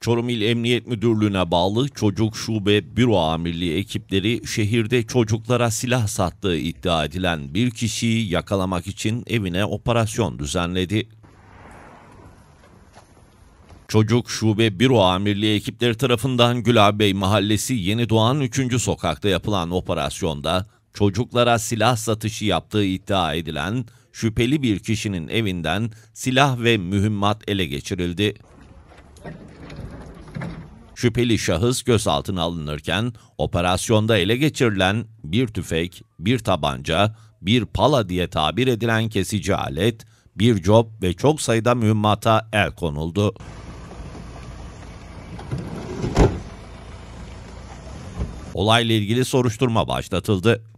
Çorum İl Emniyet Müdürlüğü'ne bağlı Çocuk Şube Büro Amirliği ekipleri şehirde çocuklara silah sattığı iddia edilen bir kişiyi yakalamak için evine operasyon düzenledi. Çocuk Şube Büro Amirliği ekipleri tarafından Gülabey Mahallesi Yeni Doğan 3. Sokak'ta yapılan operasyonda çocuklara silah satışı yaptığı iddia edilen şüpheli bir kişinin evinden silah ve mühimmat ele geçirildi. Şüpheli şahıs gözaltına alınırken operasyonda ele geçirilen bir tüfek, bir tabanca, bir pala diye tabir edilen kesici alet, bir cop ve çok sayıda mühimmata el konuldu. Olayla ilgili soruşturma başlatıldı.